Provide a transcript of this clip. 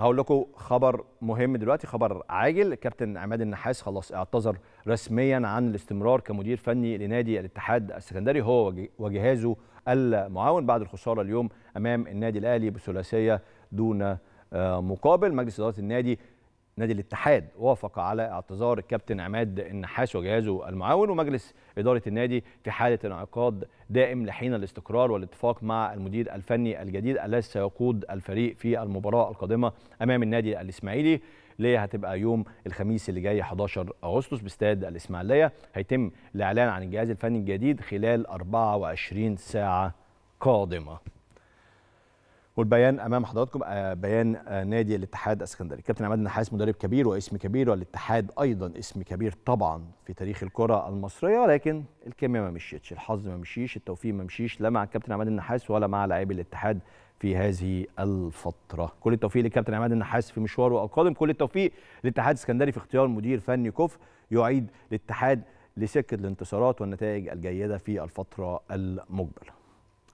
هقول لكم خبر مهم دلوقتي خبر عاجل كابتن عماد النحاس خلاص اعتذر رسميا عن الاستمرار كمدير فني لنادي الاتحاد السكندري هو وجهازه المعاون بعد الخساره اليوم امام النادي الاهلي بثلاثيه دون آه، مقابل مجلس اداره النادي نادي الاتحاد وافق على اعتذار الكابتن عماد النحاس وجهازه المعاون ومجلس اداره النادي في حاله انعقاد دائم لحين الاستقرار والاتفاق مع المدير الفني الجديد الذي سيقود الفريق في المباراه القادمه امام النادي الاسماعيلي اللي هتبقى يوم الخميس اللي جاي 11 اغسطس باستاد الاسماعيليه هيتم الاعلان عن الجهاز الفني الجديد خلال 24 ساعه قادمه والبيان امام حضراتكم آه، بيان آه، نادي الاتحاد الاسكندري كابتن عماد النحاس مدرب كبير واسم كبير والاتحاد ايضا اسم كبير طبعا في تاريخ الكره المصريه ولكن الكيمياء ما مشيتش الحظ ما مشيش التوفيق ما مشيش لا مع الكابتن عماد النحاس ولا مع لاعبي الاتحاد في هذه الفتره كل التوفيق للكابتن عماد النحاس في مشواره القادم كل التوفيق للاتحاد الاسكندري في اختيار مدير فني كفء يعيد الاتحاد لسكه الانتصارات والنتائج الجيده في الفتره المقبله